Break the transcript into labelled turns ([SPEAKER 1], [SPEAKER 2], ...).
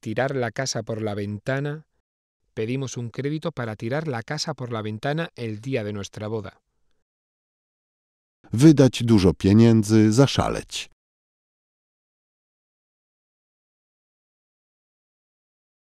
[SPEAKER 1] tirar la casa por la ventana, pedimos un crédito para tirar la casa por la ventana el día de nuestra boda.
[SPEAKER 2] Wydać dużo pieniędzy, zaszaleć.